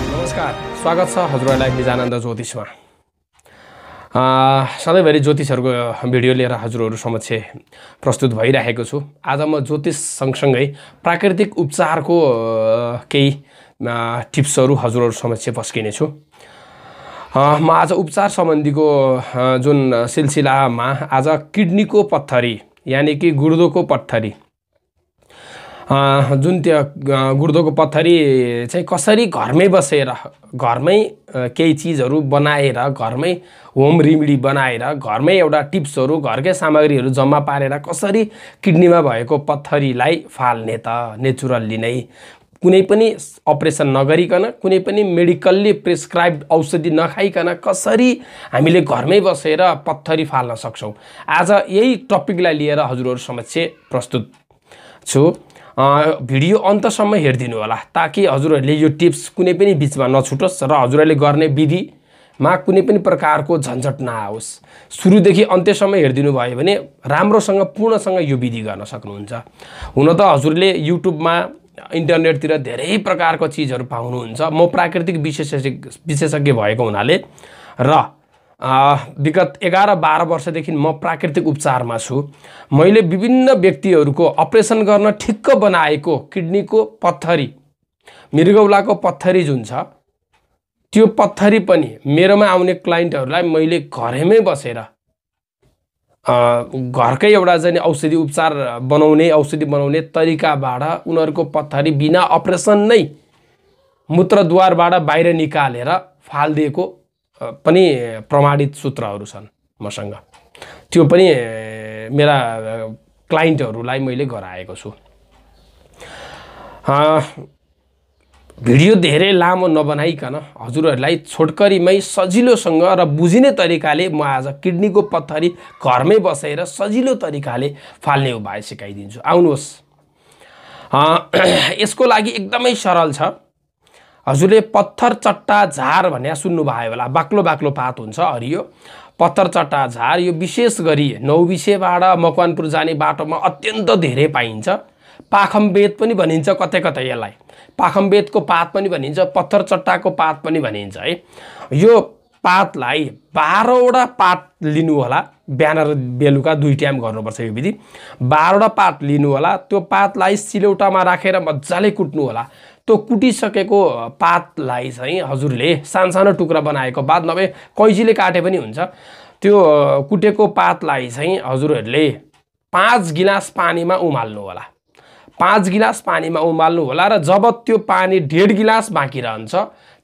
नमस्कार स्वागत छ हजुरहरूलाई निजानन्द ज्योतिषमा सधैँभरि ज्योतिषहरूको भिडियो लिएर हजुरहरू समक्ष प्रस्तुत भइराखेको छु आज म ज्योतिष सँगसँगै प्राकृतिक उपचारको केही टिप्सहरू हजुरहरू समक्ष पस्किनेछु म आज उपचार सम्बन्धीको जुन सिलसिलामा आज किडनीको पत्थरी यानि कि गुर्दोको पत्थरी जुन त्यो गुर्दोको पत्थरी चाहिँ कसरी घरमै बसेर घरमै केही चिजहरू बनाएर घरमै होम रेमेडी बनाएर घरमै एउटा टिप्सहरू घरकै सामग्रीहरू जम्मा पारेर कसरी किडनीमा भएको पत्थरीलाई फाल्ने त नेचुरल्ली नै कुनै पनि अपरेसन नगरिकन कुनै पनि मेडिकल्ली प्रिस्क्राइब औषधि नखाइकन कसरी हामीले घरमै बसेर पत्थरी फाल्न सक्छौँ आज यही टपिकलाई लिएर हजुरहरू समक्ष प्रस्तुत छु भिडियो अन्तसम्म हेरिदिनु होला ताकि हजुरहरूले यो टिप्स कुनै पनि बिचमा नछुटोस् र हजुरहरूले गर्ने विधिमा कुनै पनि प्रकारको झन्झट नआओस् सुरुदेखि अन्त्यसम्म हेरिदिनु भयो भने राम्रोसँग पूर्णसँग यो विधि गर्न सक्नुहुन्छ हुन त हजुरले युट्युबमा इन्टरनेटतिर धेरै प्रकारको चिजहरू पाउनुहुन्छ म प्राकृतिक विशेषज्ञ विशेषज्ञ भएको हुनाले र विगत एघार बाह्र वर्षदेखि म प्राकृतिक उपचारमा छु मैले विभिन्न व्यक्तिहरूको अपरेसन गर्न ठिक्क बनाएको किडनीको पत्थरी मृगौलाको पत्थरी जुन छ त्यो पत्थरी पनि मेरोमा आउने क्लाइन्टहरूलाई मैले घरैमै बसेर घरकै एउटा चाहिँ औषधि उपचार बनाउने औषधि बनाउने तरिकाबाट उनीहरूको पत्थरी बिना अपरेसन नै मूत्रद्वारबाट बाहिर निकालेर फालिदिएको पनि प्रमाणित सूत्रहरू छन् मसँग त्यो पनि मेरा क्लाइन्टहरूलाई मैले गराएको छु भिडियो धेरै लामो नबनाइकन हजुरहरूलाई छोटकरीमै सजिलोसँग र बुझिने तरिकाले म आज किडनीको पत्थरी घरमै बसेर सजिलो तरिकाले फाल्ने उपाय सिकाइदिन्छु आउनुहोस् यसको लागि एकदमै सरल छ हजुरले पत्थर चट्टा झार भने सुन्नुभयो होला बाक्लो बाक्लो पात हुन्छ हरियो पत्थर चट्टा झार यो विशेष गरी नौबिसेबाट मकवानपुर जाने बाटोमा अत्यन्त धेरै पाइन्छ पाखम पनि भनिन्छ कतै कतै यसलाई पाखम्बेतको पात पनि भनिन्छ पत्थर चट्टाको पात पनि भनिन्छ है यो पातलाई बाह्रवटा पात लिनु होला बिहान र बेलुका दुई टाइम गर्नुपर्छ यो विधि बाह्रवटा पात लिनु होला त्यो पातलाई सिलौटामा राखेर मजाले कुट्नु होला त्यो कुटिसकेको पातलाई चाहिँ हजुरले सानसानो टुक्रा बनाएको बाद नभए कैँचीले काटे पनि हुन्छ त्यो कुटेको पातलाई चाहिँ हजुरहरूले पाँच गिलास पानीमा उमाल्नु होला पाँच गिलास पानीमा उमाल्नु होला र जब त्यो पानी डेढ गिलास बाँकी रहन्छ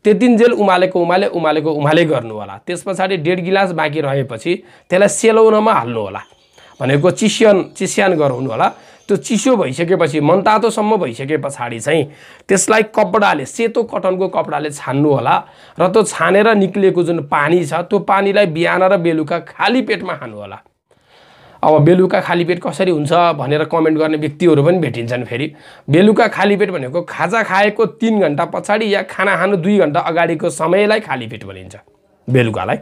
त्यतिन्जेल उमालेको उमाले उमालेको उमाले गर्नु होला त्यस पछाडि डेढ गिलास बाँकी रहेपछि त्यसलाई सेलाउनमा हाल्नु होला भनेको चिस्यान चिस्यान गराउनु होला त्यो चिसो भइसकेपछि मनतातोसम्म भइसके पछाडि चाहिँ त्यसलाई कपडाले सेतो कटनको कपडाले छान्नु होला र त्यो छानेर निक्लिएको जुन पानी छ त्यो पानीलाई बिहान र बेलुका खाली पेटमा खानु होला अब बेलुका खाली पेट कसरी हुन्छ भनेर कमेन्ट गर्ने व्यक्तिहरू पनि भेटिन्छन् फेरि बेलुका खाली पेट भनेको खाजा खाएको तिन घन्टा पछाडि या खाना खानु दुई घन्टा अगाडिको समयलाई खाली पेट भनिन्छ बेलुकालाई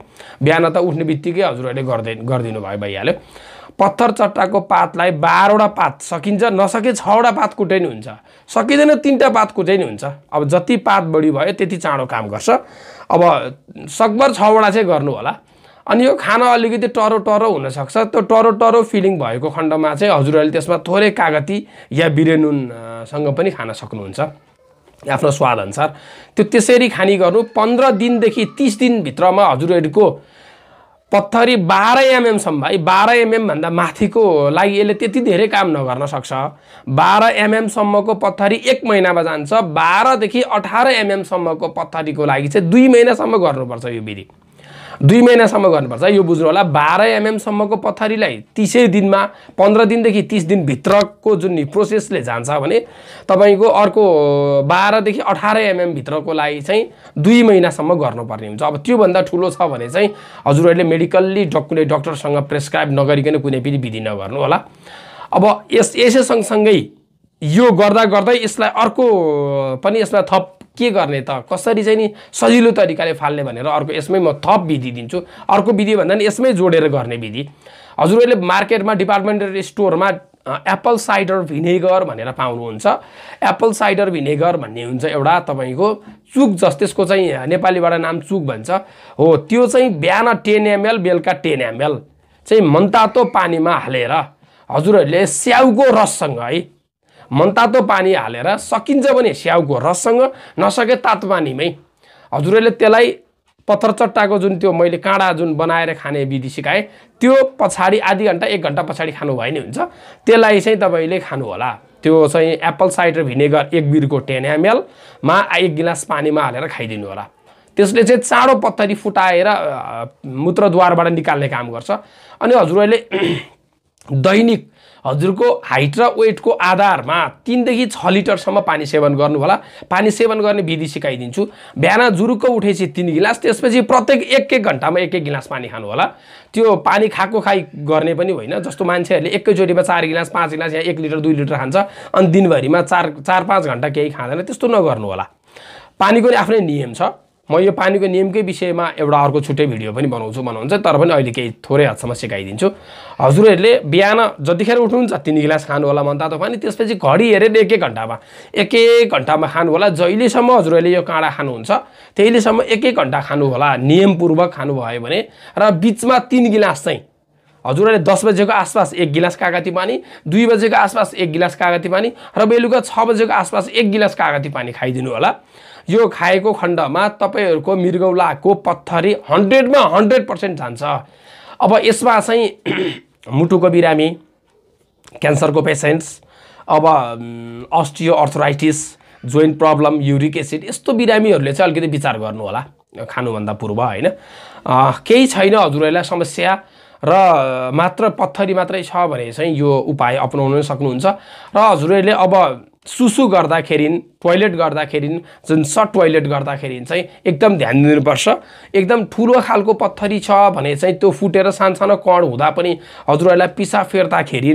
बिहान त उठ्ने बित्तिकै हजुरहरूले गर्दै गरिदिनु भयो भइहाल्यो पत्थर चट्टाको पातलाई बाह्रवटा पात सकिन्छ नसके छवटा पात कुटै नै हुन्छ सकिँदैन तिनवटा पात कुटै नै हुन्छ अब जति पात बढी भयो त्यति चाँडो काम गर्छ अब सकभर छवटा चाहिँ गर्नु होला अनि यो खाना अलिकति टरो टरो हुनसक्छ त्यो टरो टरो फिलिङ भएको खण्डमा चाहिँ हजुरहरूले त्यसमा थोरै कागती या बिरेनुनसँग पनि खान सक्नुहुन्छ आफ्नो स्वादअनुसार त्यो त्यसरी खाने गर्नु पन्ध्र दिनदेखि तिस दिनभित्रमा हजुरहरूको पत्थरी बाह्र एमएमसम्म है बाह्र एमएमभन्दा माथिको लागि यसले त्यति धेरै काम नगर्न सक्छ बाह्र एमएमसम्मको पत्थरी एक महिनामा जान्छ बाह्रदेखि अठार एमएमसम्मको पत्थरीको लागि चाहिँ दुई महिनासम्म गर्नुपर्छ यो विधि दुई महिनासम्म गर्नुपर्छ यो बुझ्नु होला बाह्र एमएमसम्मको पथरीलाई तिसै दिनमा पन्ध्र दिनदेखि तिस दिनभित्रको जुन प्रोसेसले जान्छ भने तपाईँको अर्को बाह्रदेखि अठार एमएमभित्रको लागि चाहिँ दुई महिनासम्म गर्नुपर्ने हुन्छ अब त्योभन्दा ठुलो छ भने चाहिँ हजुरहरूले मेडिकल्ली कुनै डक्टरसँग प्रेसक्राइब नगरिकन कुनै पनि विधि नगर्नु होला अब यस यसै सँगसँगै यो गर्दा गर्दै यसलाई अर्को पनि यसलाई थप के गर्ने त कसरी चाहिँ नि सजिलो तरिकाले फाल्ने भनेर अर्को यसमै म थप विधि दिन्छु अर्को विधि भन्दा पनि यसमै जोडेर गर्ने विधि हजुरहरूले मार्केटमा डिपार्टमेन्टल स्टोरमा एप्पल साइडर भिनेगर भनेर पाउनुहुन्छ एप्पल साइडर भिनेगर भन्ने हुन्छ एउटा तपाईँको चुक जस त्यसको चाहिँ नेपालीबाट नाम चुक भन्छ हो त्यो चाहिँ बिहान टेन एमएल बेलुका टेन एमएल चाहिँ मनतातो पानीमा हालेर हजुरहरूले स्याउको रससँग है मनतातो पानी हालेर सकिन्छ भने स्याउको रससँग नसके तातो पानीमै हजुरहरूले त्यसलाई पत्थरचट्टाको जुन त्यो मैले काँडा जुन बनाएर खाने विधि सिकाएँ त्यो पछाडि आधी घन्टा एक घन्टा पछाडि खानु भए नि हुन्छ त्यसलाई चाहिँ तपाईँले होला त्यो चाहिँ एप्पल साइडर भिनेगर एक बिरको टेन एमएलमा एक गिलास पानीमा हालेर खाइदिनु होला त्यसले चाहिँ चाँडो पत्थरी फुटाएर मूत्रद्वारबाट निकाल्ने काम गर्छ अनि हजुरहरूले दैनिक हजुरको हाइट र वेटको आधारमा तिनदेखि छ लिटरसम्म पानी सेवन गर्नु होला पानी सेवन गर्ने विधि सिकाइदिन्छु बिहान जुरुक्क उठेपछि तिन गिलास त्यसपछि प्रत्येक एक एक घन्टामा एक एक गिलास पानी खानु होला त्यो पानी खाएको खाइ गर्ने पनि होइन जस्तो मान्छेहरूले एकैचोटिमा चार गिलास पाँच गिलास या एक लिटर दुई लिटर खान्छ अनि दिनभरिमा चार चार पाँच घन्टा केही खाँदैन त्यस्तो नगर्नु होला पानीको आफ्नै नियम छ म यो पानीको नियमकै विषयमा एउटा अर्को छुट्टै भिडियो पनि बनाउँछु भन्नुहुन्छ तर पनि अहिले केही थोरै हदसम्म सिकाइदिन्छु हजुरहरूले बिहान जतिखेर उठ्नुहुन्छ तिन गिलास खानु होला मन तातो पानी त्यसपछि घडी हेरेर एक एक घन्टामा एक एक घन्टामा खानु होला जहिलेसम्म हजुरहरूले यो काँडा खानुहुन्छ त्यहीलेसम्म एक एक घन्टा खानु होला नियमपूर्वक खानुभयो भने र बिचमा तिन गिलास चाहिँ हजुरहरूले दस बजेको आसपास एक गिलास कागती पानी दुई बजेको आसपास एक गिलास कागती पानी र बेलुका छ बजेको आसपास एक गिलास कागती पानी खाइदिनु होला यो खाएको खण्डमा तपाईँहरूको मृगौलाको पत्थरी हन्ड्रेडमा हन्ड्रेड पर्सेन्ट जान्छ अब यसमा चाहिँ मुटुको बिरामी क्यान्सरको पेसेन्ट्स अब osteo arthritis joint problem uric acid यस्तो बिरामीहरूले चाहिँ अलिकति विचार गर्नु होला खानुभन्दा पूर्व होइन केही छैन हजुरहरूलाई समस्या र मात्र पत्थरी मात्रै छ भने चाहिँ यो उपाय अप्नाउन सक्नुहुन्छ र हजुरहरूले अब सुसु गर्दाखेरि टोइलेट गर्दाखेरि जुन छ टोइलेट गर्दाखेरि चाहिँ एकदम ध्यान दिनुपर्छ एकदम ठुलो खालको पत्थरी छ भने चाहिँ त्यो फुटेर सानसानो कण हुँदा पनि हजुरहरूलाई पिसा फेर्दाखेरि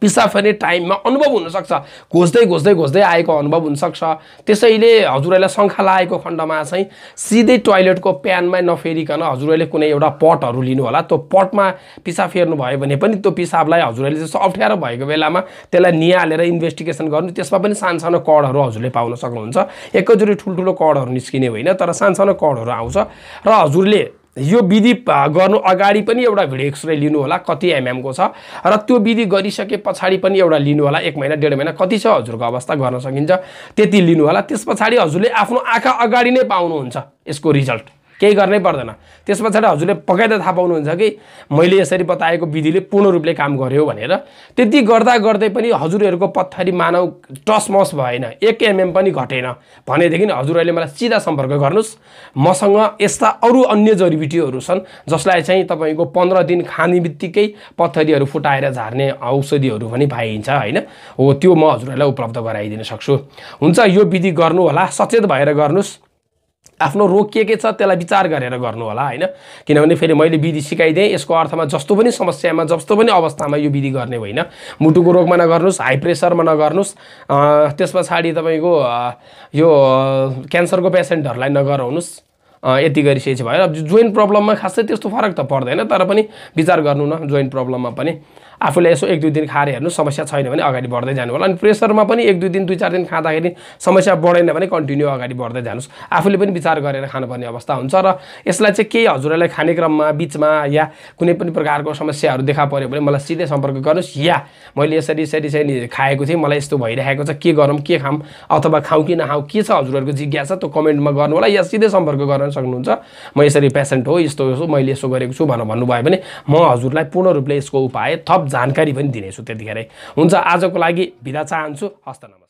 पिसाब फेर्ने टाइममा अनुभव हुनसक्छ घोज्दै घोज्दै घोज्दै आएको अनुभव हुनसक्छ त्यसैले हजुरहरूलाई शङ्खा लागेको खण्डमा चाहिँ सिधै टोइलेटको प्यानमा नफेरिकन हजुरहरूले कुनै एउटा पटहरू लिनु होला त्यो पटमा पिसाब फेर्नुभयो भने पनि त्यो पिसाबलाई हजुरहरूले जस्तो अप्ठ्यारो भएको बेलामा त्यसलाई निहालेर इन्भेस्टिगेसन गर्नु त्यसमा पनि सानसानो कडहरू हजुरले पाउन सक्नुहुन्छ एकैचोटि ठुल्ठुलो कडहरू निस्किने होइन तर सानसानो कडहरू आउँछ र हजुरले यो विधि गर्नु अगाडि पनि एउटा भिडियो एक्सरे लिनु होला कति एमएमको छ र त्यो विधि गरिसके पछाडि पनि एउटा लिनु होला एक महिना डेढ महिना कति छ हजुरको अवस्था गर्न सकिन्छ त्यति लिनु होला त्यस पछाडि हजुरले आफ्नो आँखा अगाडि नै पाउनुहुन्छ यसको रिजल्ट केही गर्नै पर्दैन त्यस पछाडि हजुरले त थाहा पाउनुहुन्छ कि मैले यसरी बताएको विधिले पूर्ण रूपले काम गर्यो भनेर त्यति गर्दा गर्दै पनि हजुरहरूको पत्थरी मानव टसमस भएन एक एमएम पनि घटेन भनेदेखि हजुरहरूले मलाई सिधा सम्पर्क गर्नुहोस् मसँग यस्ता अरू अन्य जरिबिटीहरू छन् जसलाई चाहिँ तपाईँको पन्ध्र दिन खाने बित्तिकै पत्थरीहरू फुटाएर झार्ने औषधिहरू पनि पाइन्छ होइन हो त्यो म हजुरहरूलाई उपलब्ध गराइदिन सक्छु हुन्छ यो विधि गर्नु होला सचेत भएर गर्नुहोस् आफ्नो रोग के के छ त्यसलाई विचार गरेर गर्नु होला होइन किनभने फेरि मैले विधि सिकाइदिएँ यसको अर्थमा जस्तो पनि समस्यामा जस्तो पनि अवस्थामा यो विधि गर्ने होइन मुटुको रोगमा नगर्नुहोस् हाई प्रेसरमा नगर्नुहोस् त्यस पछाडि तपाईँको यो क्यान्सरको पेसेन्टहरूलाई नगराउनुहोस् यति गरिसकेपछि भयो अब जोइन्ट प्रब्लममा खासै त्यस्तो फरक त पर्दैन तर पनि विचार गर्नु न जोइन्ट प्रब्लममा पनि आफूले यसो एक दुई दिन खाएर हेर्नु समस्या छैन भने अगाडि बढ्दै जानु होला अनि प्रेसरमा पनि एक दुई दिन दुई चार दिन खाँदाखेरि समस्या बढेन भने कन्टिन्यू अगाडि बढ्दै जानुहोस् आफूले पनि विचार गरेर खानुपर्ने अवस्था हुन्छ र यसलाई चाहिँ केही हजुरहरूलाई खाने क्रममा बिचमा या कुनै पनि प्रकारको समस्याहरू देखा पऱ्यो भने मलाई सिधै सम्पर्क गर्नुहोस् या मैले यसरी यसरी चाहिँ खाएको थिएँ मलाई यस्तो भइरहेको छ के गरौँ के खाऊँ अथवा खाउँ कि नखाउँ के छ हजुरहरूको जिज्ञासा त्यो कमेन्टमा गर्नु होला या सिधै सम्पर्क गर्न सक्नुहुन्छ म यसरी पेसेन्ट हो यस्तो यसो मैले यसो गरेको छु भनेर भन्नुभयो भने म हजुरलाई पूर्ण रूपले यसको उपाय थप जानकारी पनि दिनेछु त्यतिखेरै हुन्छ आजको लागि बिदा चाहन्छु हस्त नमस्कार